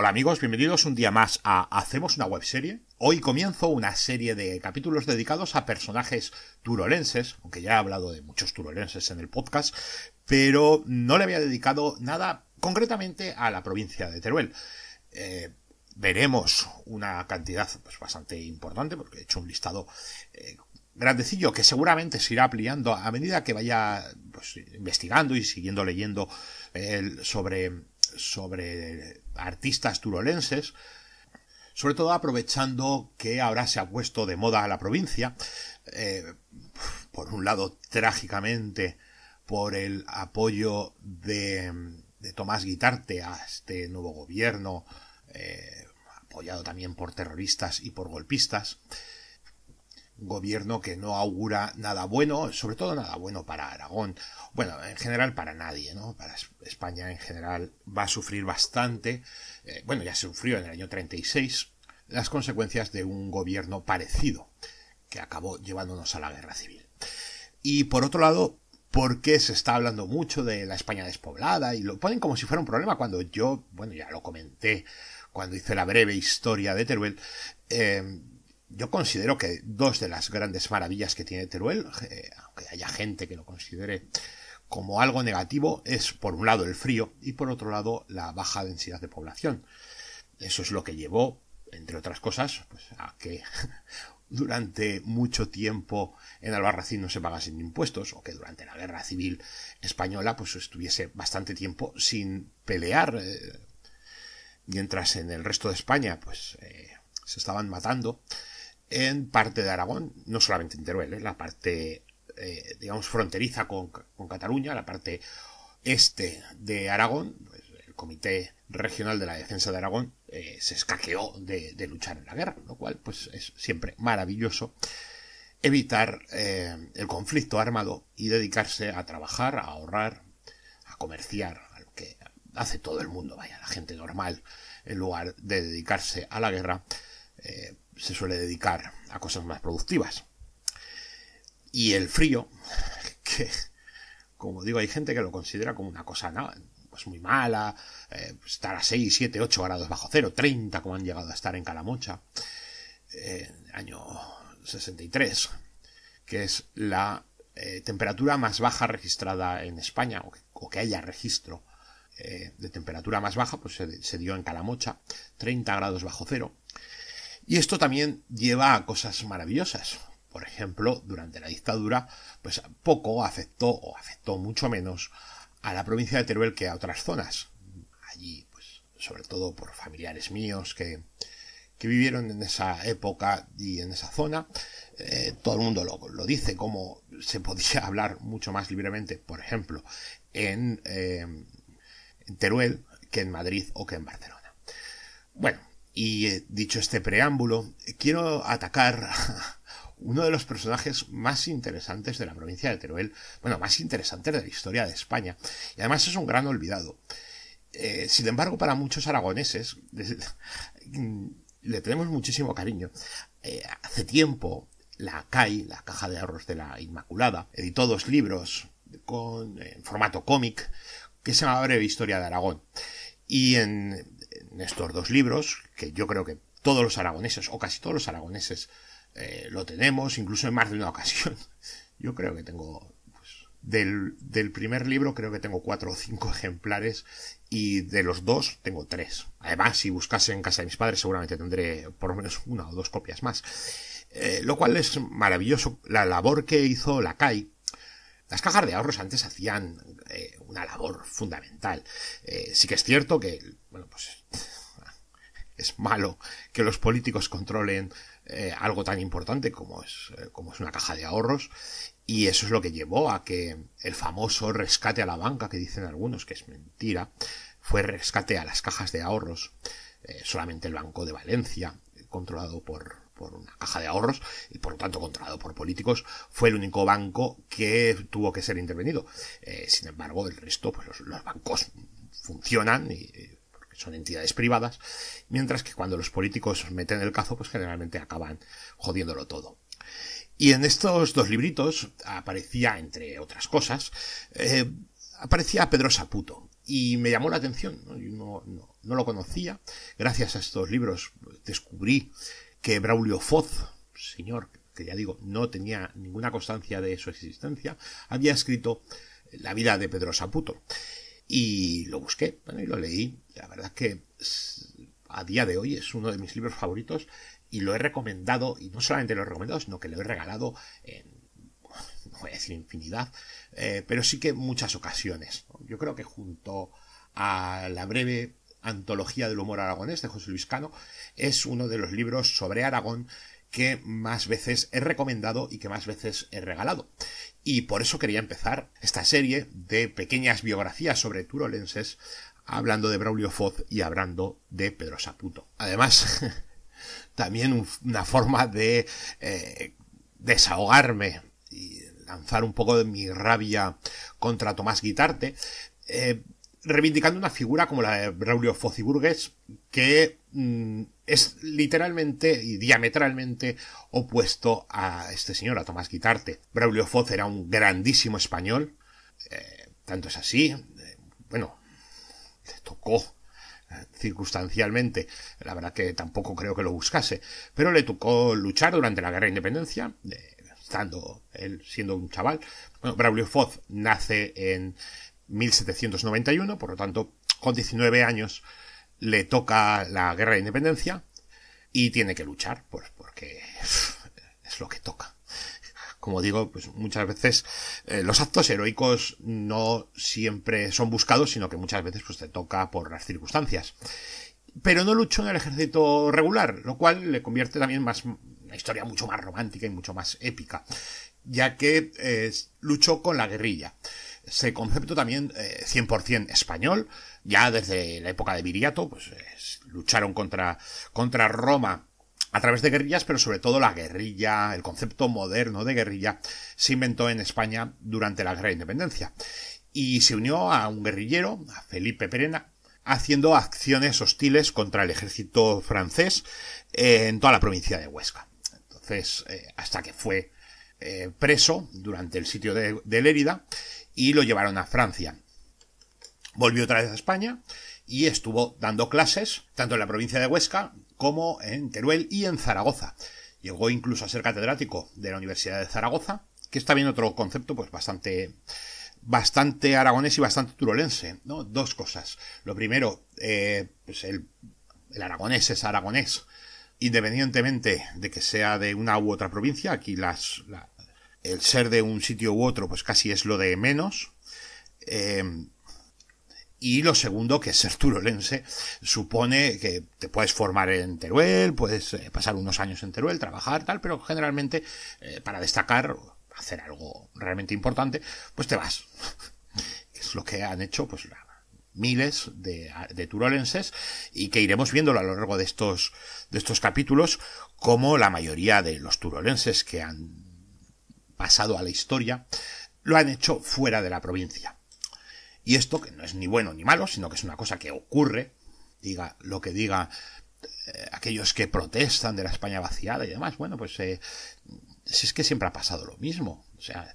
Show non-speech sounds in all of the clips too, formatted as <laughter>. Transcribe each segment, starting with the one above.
Hola amigos, bienvenidos un día más a Hacemos una webserie. Hoy comienzo una serie de capítulos dedicados a personajes turolenses, aunque ya he hablado de muchos turolenses en el podcast, pero no le había dedicado nada concretamente a la provincia de Teruel. Eh, veremos una cantidad pues, bastante importante, porque he hecho un listado eh, grandecillo que seguramente se irá ampliando a medida que vaya pues, investigando y siguiendo leyendo eh, sobre sobre artistas turolenses, sobre todo aprovechando que ahora se ha puesto de moda a la provincia, eh, por un lado trágicamente por el apoyo de, de Tomás Guitarte a este nuevo gobierno, eh, apoyado también por terroristas y por golpistas, gobierno que no augura nada bueno, sobre todo nada bueno para Aragón, bueno, en general para nadie, ¿no? Para España en general va a sufrir bastante, eh, bueno, ya sufrió en el año 36 las consecuencias de un gobierno parecido que acabó llevándonos a la guerra civil. Y por otro lado, ¿por qué se está hablando mucho de la España despoblada? Y lo ponen como si fuera un problema cuando yo, bueno, ya lo comenté cuando hice la breve historia de Teruel, eh, yo considero que dos de las grandes maravillas que tiene Teruel, eh, aunque haya gente que lo considere como algo negativo, es por un lado el frío y por otro lado la baja densidad de población. Eso es lo que llevó, entre otras cosas, pues, a que <laughs> durante mucho tiempo en Albarracín no se pagasen impuestos, o que durante la guerra civil española pues estuviese bastante tiempo sin pelear, eh, mientras en el resto de España pues eh, se estaban matando en parte de Aragón, no solamente en Teruel, ¿eh? la parte, eh, digamos, fronteriza con, Cataluña, la parte este de Aragón, pues, el Comité Regional de la Defensa de Aragón eh, se escaqueó de, luchar en la guerra, lo cual pues es siempre maravilloso evitar el conflicto armado y dedicarse a trabajar, a ahorrar, a comerciar, a lo que hace todo el mundo, vaya, la gente normal, en lugar de dedicarse a la guerra se suele dedicar a cosas más productivas. Y el frío, <laughs> que como digo, hay gente que lo considera como una cosa pues muy mala, eh, pues estar a 6, 7, 8 grados bajo cero, 30 como han llegado a estar en Calamocha, el eh, año 63, que es la eh, temperatura más baja registrada en España, o que, haya registro de temperatura más baja, pues se, se dio en Calamocha, 30 grados bajo cero, y esto también lleva a cosas maravillosas. Por ejemplo, durante la dictadura, pues poco afectó, o afectó mucho menos, a la provincia de Teruel que a otras zonas. Allí, pues, sobre todo por familiares míos que, que vivieron en esa época y en esa zona, eh, todo el mundo lo, dice, como se podía <laughs> hablar mucho más libremente, por ejemplo, en, eh, en Teruel que en Madrid o que en Barcelona. Bueno, y eh, dicho este preámbulo, quiero atacar <laughs> uno de los personajes más interesantes de la provincia de Teruel, bueno, más interesantes de la historia de España, y además es un gran olvidado. Eh, sin embargo, para muchos aragoneses <laughs> le tenemos muchísimo cariño. Eh, hace tiempo, la CAI, la Caja de Ahorros de la Inmaculada, editó dos libros con, en formato cómic que se llamaba Breve Historia de Aragón. Y en estos dos libros, que yo creo que todos los aragoneses, o casi todos los aragoneses, eh, lo tenemos, incluso en más de una ocasión. <laughs> Yo creo que tengo, pues, del, del, primer libro creo que tengo cuatro o cinco ejemplares y de los dos tengo tres. Además, si buscase en casa de mis padres seguramente tendré por lo menos una o dos copias más. Eh, lo cual es maravilloso. La labor que hizo la CAI, las cajas de ahorros antes hacían eh, una labor fundamental. sí que es cierto que, bueno, pues es malo que los políticos controlen eh, algo tan importante como es, eh, como es una caja de ahorros. Y eso es lo que llevó a que el famoso rescate a la banca, que dicen algunos que es mentira, fue rescate a las cajas de ahorros. Eh, solamente el Banco de Valencia, controlado por, una caja de ahorros y por lo tanto controlado por políticos, fue el único banco que tuvo que ser intervenido. sin embargo, el resto, pues los, los bancos funcionan y son entidades privadas, mientras que cuando los políticos meten el cazo, pues generalmente acaban jodiéndolo todo. Y en estos dos libritos aparecía, entre otras cosas, eh, aparecía Pedro Saputo. Y me llamó la atención, ¿no? no lo conocía. Gracias a estos libros descubrí que Braulio Foz, señor que ya digo, no tenía ninguna constancia de su existencia, había escrito La vida de Pedro Saputo y lo busqué, y lo leí. La verdad es que a día de hoy es uno de mis libros favoritos y lo he recomendado, y no solamente lo he recomendado, sino que lo he regalado en, <laughs> no voy infinidad, eh, pero sí que en muchas ocasiones. Yo creo que junto a la breve antología del humor aragonés de José Luis Cano, es uno de los libros sobre Aragón que más veces he recomendado y que más veces he regalado. Y por eso quería empezar esta serie de pequeñas biografías sobre turolenses hablando de Braulio Foz y hablando de Pedro Saputo. Además, <laughs> también una forma de eh, desahogarme y lanzar un poco de mi rabia contra Tomás Guitarte, eh, reivindicando una figura como la de Braulio Foz y Burgues, que mm, es literalmente y diametralmente opuesto a este señor, a Tomás Guitarte. Braulio Foz era un grandísimo español, eh, tanto es así, eh, bueno, le tocó eh, circunstancialmente, la verdad que tampoco creo que lo buscase, pero le tocó luchar durante la guerra de independencia, estando él siendo un chaval. Braulio Foz nace en 1791, por lo tanto, con 19 años le toca la guerra de independencia y tiene que luchar, pues porque es lo que toca. Como digo, pues muchas veces eh, los actos heroicos no siempre son buscados, sino que muchas veces pues te toca por las circunstancias. Pero no luchó en el ejército regular, lo cual le convierte también más una historia mucho más romántica y mucho más épica, ya que eh, luchó con la guerrilla ese concepto también 100% eh, español, ya desde la época de Viriato, pues lucharon contra, contra Roma a través de guerrillas, pero sobre todo la guerrilla, el concepto moderno de guerrilla, se inventó en España durante la Guerra Independencia. Y se unió a un guerrillero, a Felipe Perena, haciendo acciones hostiles contra el ejército francés eh, en toda la provincia de Huesca. Entonces, eh, hasta que fue preso durante el sitio de, de Lérida y lo llevaron a Francia. Volvió otra vez a España y estuvo dando clases tanto en la provincia de Huesca como en Teruel y en Zaragoza. Llegó incluso a ser catedrático de la Universidad de Zaragoza, que está bien otro concepto pues bastante bastante aragonés y bastante turolense, ¿no? Dos cosas. Lo primero, eh, pues el, aragonés es aragonés, independientemente de que sea de una u otra provincia, aquí las, el ser de un sitio u otro pues casi es lo de menos. Eh, y lo segundo, que ser turolense supone que te puedes formar en Teruel, puedes eh, pasar unos años en Teruel, trabajar, tal, pero generalmente eh, para destacar, hacer algo realmente importante, pues te vas. <laughs> Es lo que han hecho pues miles de, turolenses y que iremos viéndolo a lo largo de estos, de estos capítulos, como la mayoría de los turolenses que han pasado a la historia, lo han hecho fuera de la provincia. Y esto, que no es ni bueno ni malo, sino que es una cosa que ocurre, diga lo que diga eh, aquellos que protestan de la España vaciada y demás, bueno, pues eh, si es que siempre ha pasado lo mismo. O sea,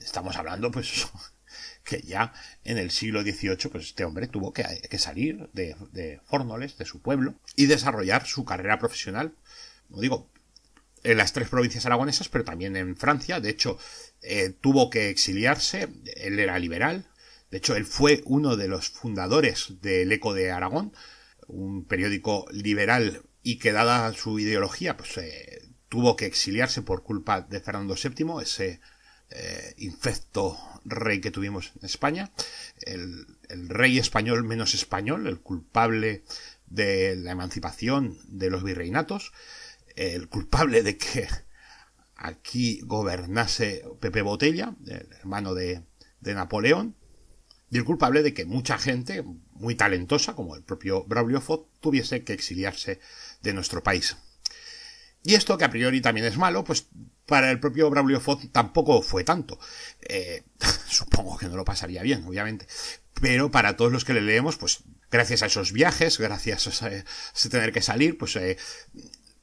estamos hablando, pues, <laughs> que ya en el siglo XVIII, pues este hombre tuvo que, salir de, de Fornoles, de su pueblo, y desarrollar su carrera profesional, no digo en las tres provincias aragonesas, pero también en Francia. De hecho, eh, tuvo que exiliarse, él era liberal. De hecho, él fue uno de los fundadores del Eco de Aragón, un periódico liberal y que dada su ideología, pues eh, tuvo que exiliarse por culpa de Fernando VII, ese eh, infecto rey que tuvimos en España, el, el rey español menos español, el culpable de la emancipación de los virreinatos el culpable de que aquí gobernase Pepe Botella, el hermano de, Napoleón, y el culpable de que mucha gente muy talentosa, como el propio Braulio tuviese que exiliarse de nuestro país. Y esto, que a priori también es malo, pues para el propio Braulio tampoco fue tanto. Eh, <laughs> supongo que no lo pasaría bien, obviamente. Pero para todos los que le leemos, pues gracias a esos viajes, gracias a, ese tener que salir, pues eh,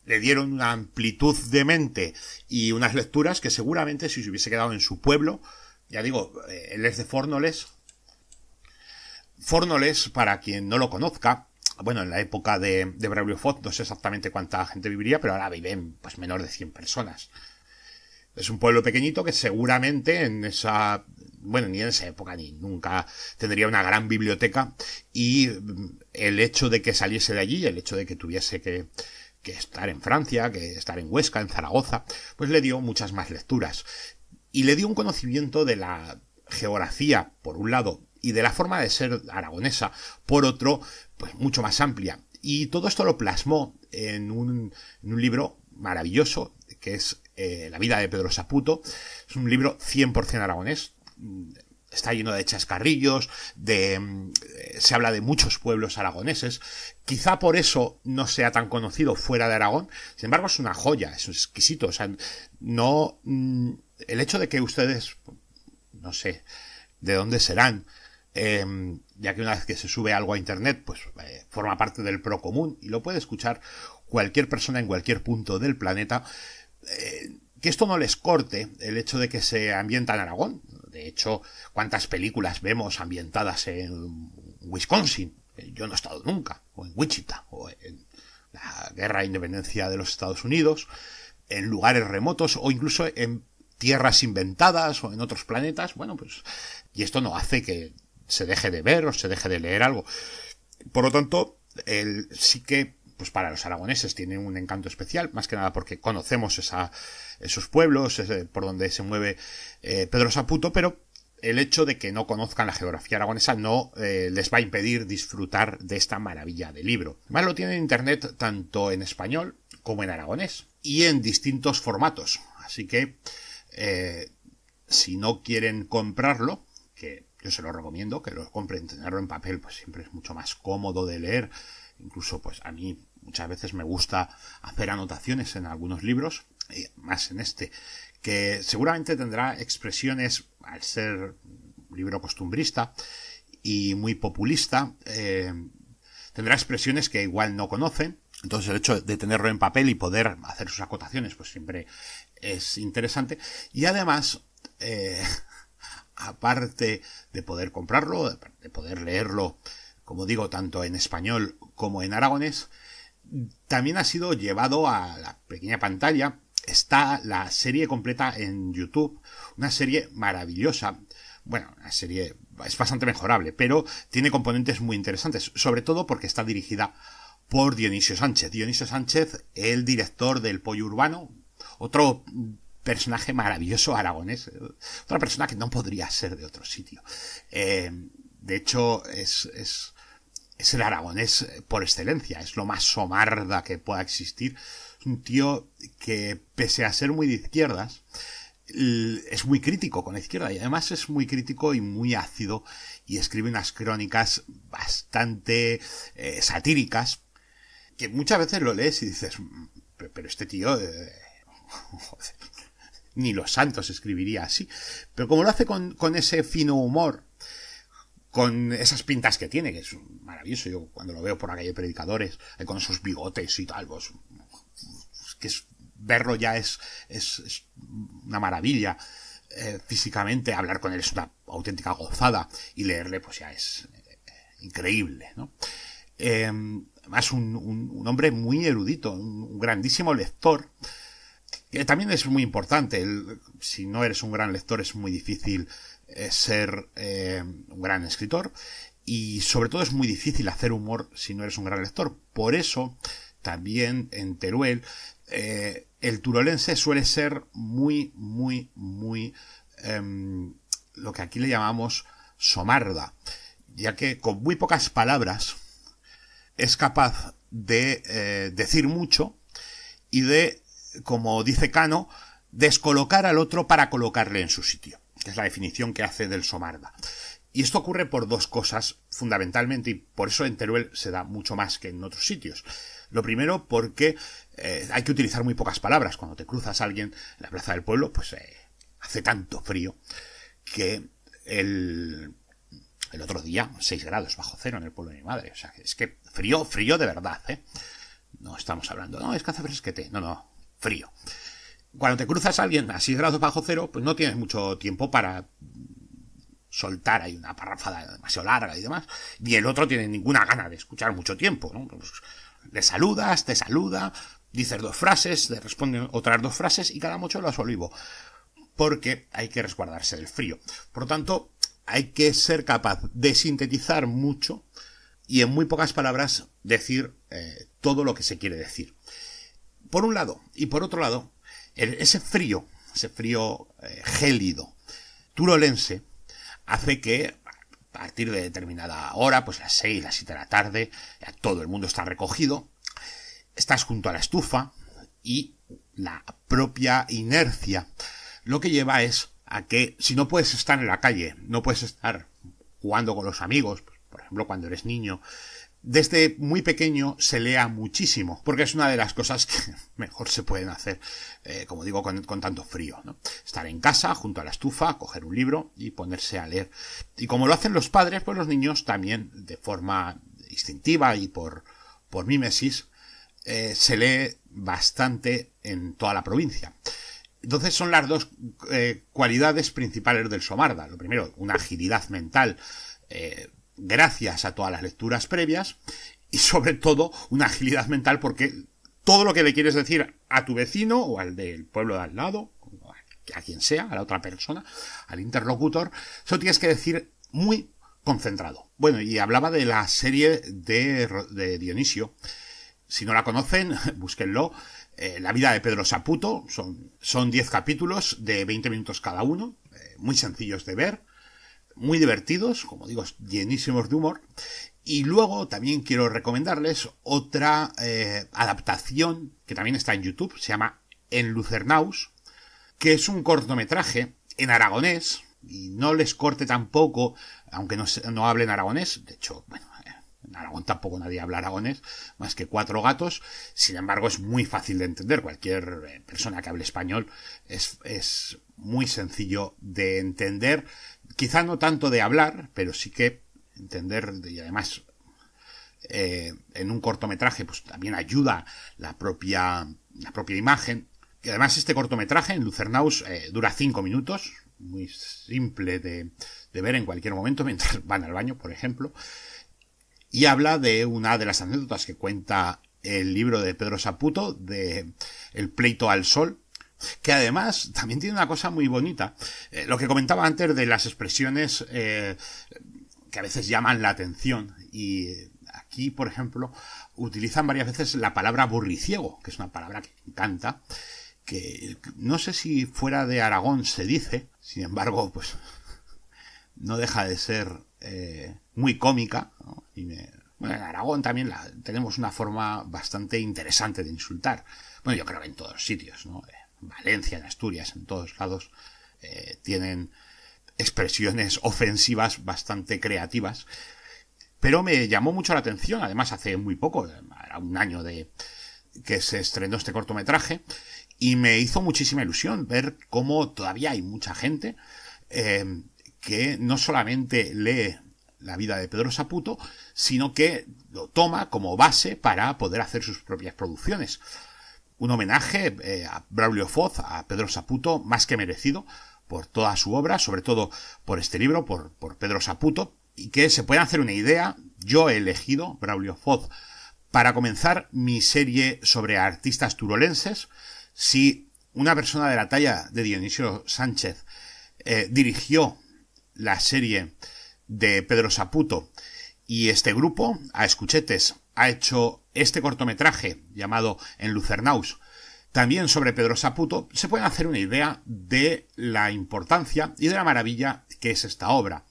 le dieron una amplitud de mente y unas lecturas que seguramente si se hubiese quedado en su pueblo, ya digo, eh, él es de Fornoles. Fornoles, para quien no lo conozca, bueno, en la época de, de Braulio no sé exactamente cuánta gente viviría, pero ahora viven pues menor de 100 personas. Es un pueblo pequeñito que seguramente en esa, bueno, ni en esa época ni nunca tendría una gran biblioteca y mm, el hecho de que saliese de allí, el hecho de que tuviese que que estar en Francia, que estar en Huesca, en Zaragoza, pues le dio muchas más lecturas. Y le dio un conocimiento de la geografía, por un lado, y de la forma de ser aragonesa, por otro, pues mucho más amplia. Y todo esto lo plasmó en un, libro maravilloso, que es eh, La vida de Pedro Saputo. Es un libro 100% aragonés, está lleno de chascarrillos, de, mm, eh, se habla de muchos pueblos aragoneses. Quizá por eso no sea tan conocido fuera de Aragón. Sin embargo, es una joya, es exquisito. O sea, no. Mm, el hecho de que ustedes. No sé. ¿De dónde serán? Em, ya que una vez que se sube algo a internet, pues eh, forma parte del pro común y lo puede escuchar cualquier persona en cualquier punto del planeta. Eh, que esto no les corte el hecho de que se ambienta en Aragón. De hecho, ¿cuántas películas vemos ambientadas en Wisconsin? Eh, yo no he estado nunca, o en Wichita, o en la guerra de independencia de los Estados Unidos, en lugares remotos o incluso en tierras inventadas o en otros planetas. Bueno, pues, y esto no hace que se deje de ver o se deje de leer algo. Por lo tanto, el, sí que pues para los aragoneses tienen un encanto especial, más que nada porque conocemos esos pueblos, por donde se mueve eh, Pedro Saputo, pero el hecho de que no conozcan la geografía aragonesa no eh, les va a impedir disfrutar de esta maravilla de libro. Además lo tiene en internet tanto en español como en aragonés y en distintos formatos. Así que eh, si no quieren comprarlo, que yo se lo recomiendo, que lo compren, tenerlo en papel, pues siempre es mucho más cómodo de leer Incluso, pues a mí muchas veces me gusta hacer anotaciones en algunos libros, eh, más en este, que seguramente tendrá expresiones, al ser libro costumbrista y muy populista, eh, tendrá expresiones que igual no conocen. Entonces el hecho de tenerlo en papel y poder hacer sus acotaciones, pues siempre es interesante. Y además, eh, <laughs> aparte de poder comprarlo, de poder leerlo como digo, tanto en español como en aragonés, también ha sido llevado a la pequeña pantalla. Está la serie completa en YouTube, una serie maravillosa. Bueno, una serie es bastante mejorable, pero tiene componentes muy interesantes, sobre todo porque está dirigida por Dionisio Sánchez. Dionisio Sánchez, el director del Pollo Urbano, otro personaje maravilloso aragonés, otra persona que no podría ser de otro sitio. Eh, de hecho, es es el aragonés por excelencia, es lo más somarda que pueda existir. un tío que, pese a ser muy de izquierdas, es muy crítico con la izquierda y además es muy crítico y muy ácido y escribe unas crónicas bastante eh, satíricas que muchas veces lo lees y dices, mm, pero este tío... Eh, <laughs> ni los santos escribiría así. Pero como lo hace con, con ese fino humor con esas pintas que tiene, que es maravilloso. Yo cuando lo veo por la calle Predicadores, eh, con esos bigotes y tal, pues, que verlo ya es, es, una maravilla. Eh, físicamente, hablar con él es una auténtica gozada y leerle, pues ya es eh, increíble, ¿no? Em, además, un, un, hombre muy erudito, un, grandísimo lector. Que también es muy importante. si no eres un gran lector, es muy difícil eh, ser eh, un gran escritor y sobre todo es muy difícil hacer humor si no eres un gran lector. Por eso, también en Teruel, eh, el turolense suele ser muy, muy, muy em, lo que aquí le llamamos somarda, ya que con muy pocas palabras es capaz de decir mucho y de, como dice Cano, descolocar al otro para colocarle en su sitio que es la definición que hace del somarda. Y esto ocurre por dos cosas fundamentalmente, y por eso en Teruel se da mucho más que en otros sitios. Lo primero, porque eh, hay que utilizar muy pocas palabras. Cuando te cruzas a alguien en la plaza del pueblo, pues eh, hace tanto frío que el, otro día, 6 grados bajo cero en el pueblo de mi madre. O sea, es que frío, frío de verdad, ¿eh? No estamos hablando, no, es que fresquete. No, no, frío cuando te cruzas a alguien a 6 grados bajo cero, pues no tienes mucho tiempo para soltar ahí una parrafada demasiado larga y demás, y el otro tiene ninguna gana de escuchar mucho tiempo, ¿no? Pues, le saludas, te saluda, dices dos frases, le responden otras dos frases y cada mucho lo olvido, porque hay que resguardarse del frío. Por lo tanto, hay que ser capaz de sintetizar mucho y en muy pocas palabras decir eh, todo lo que se quiere decir. Por un lado, y por otro lado, ese frío, ese frío eh, gélido turolense, hace que a partir de determinada hora, pues las 6, las 7 de la tarde, todo el mundo está recogido, estás junto a la estufa y la propia inercia lo que lleva es a que si no puedes estar en la calle, no puedes estar jugando con los amigos, por ejemplo cuando eres niño desde muy pequeño se lea muchísimo, porque es una de las cosas que <laughs> mejor se pueden hacer, eh, como digo, con, tanto frío. Estar en casa, junto a la estufa, coger un libro y ponerse a leer. Y como lo hacen los padres, pues los niños también, de forma instintiva y por, por mimesis, eh, se lee bastante en toda la provincia. Entonces son las dos eh, cualidades principales del somarda. Lo primero, una agilidad mental eh, gracias a todas las lecturas previas y sobre todo una agilidad mental porque todo lo que le quieres decir a tu vecino o al del pueblo de al lado, a quien sea, a la otra persona, al interlocutor, eso tienes que decir muy concentrado. Bueno, y hablaba de la serie de, Dionisio. Si no la conocen, <laughs> búsquenlo. Eh, la vida de Pedro Saputo, son 10 capítulos de 20 minutos cada uno, eh, muy sencillos de ver, muy divertidos, como digo, llenísimos de humor. Y luego también quiero recomendarles otra eh, adaptación que también está en YouTube, se llama En Lucernaus, que es un cortometraje en aragonés, y no les corte tampoco, aunque no, no hablen aragonés, de hecho, bueno, eh, en Aragón tampoco nadie habla aragonés, más que cuatro gatos. Sin embargo, es muy fácil de entender. Cualquier eh, persona que hable español es, es muy sencillo de entender quizá no tanto de hablar, pero sí que entender y además eh, en un cortometraje pues también ayuda la propia la propia imagen que además este cortometraje en Lucernaus eh, dura cinco minutos muy simple de, de, ver en cualquier momento <laughs> mientras van al baño por ejemplo y habla de una de las anécdotas que cuenta el libro de Pedro Saputo de el pleito al sol que además también tiene una cosa muy bonita. Eh, lo que comentaba antes de las expresiones eh, que a veces llaman la atención y eh, aquí, por ejemplo, utilizan varias veces la palabra burriciego, que es una palabra que encanta, que no sé si fuera de Aragón se dice, sin embargo, pues no deja de ser muy cómica. Y bueno, en Aragón también tenemos una forma bastante interesante de insultar. Bueno, yo creo que en todos los sitios, ¿no? Valencia, en Asturias, en todos lados, eh, tienen expresiones <laughs> ofensivas bastante creativas. Pero me llamó mucho la atención, además hace muy poco, era un año de que se estrenó este cortometraje, y me hizo muchísima ilusión ver cómo todavía hay mucha gente em, que no solamente lee la vida de Pedro Saputo, sino que lo toma como base para poder hacer sus propias producciones. Un homenaje eh, a Braulio Foz, a Pedro Saputo, más que merecido por toda su obra, sobre todo por este libro, por, Pedro Saputo, y que se pueda hacer una idea, yo he elegido Braulio Foz para comenzar mi serie sobre artistas turolenses. Si una persona de la talla de Dionisio Sánchez eh, dirigió la serie de Pedro Saputo y este grupo, a escuchetes, ha hecho este cortometraje, llamado En Lucernaus, también sobre Pedro Saputo, se pueden hacer una idea de la importancia y de la maravilla que es esta obra.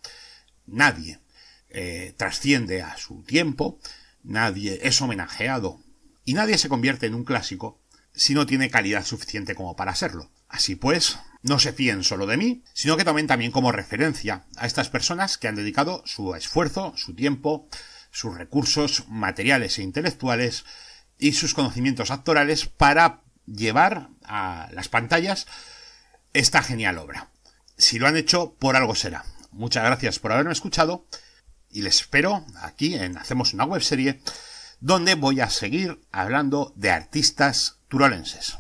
Nadie eh, trasciende a su tiempo, nadie es homenajeado y nadie se convierte en un clásico si no tiene calidad suficiente como para serlo. Así pues, no se fíen solo de mí, sino que tomen también como referencia a estas personas que han dedicado su esfuerzo, su tiempo, sus recursos materiales e intelectuales y sus conocimientos actorales para llevar a las pantallas esta genial obra. Si lo han hecho, por algo será. Muchas gracias por haberme escuchado y les espero aquí en Hacemos una web serie donde voy a seguir hablando de artistas turolenses.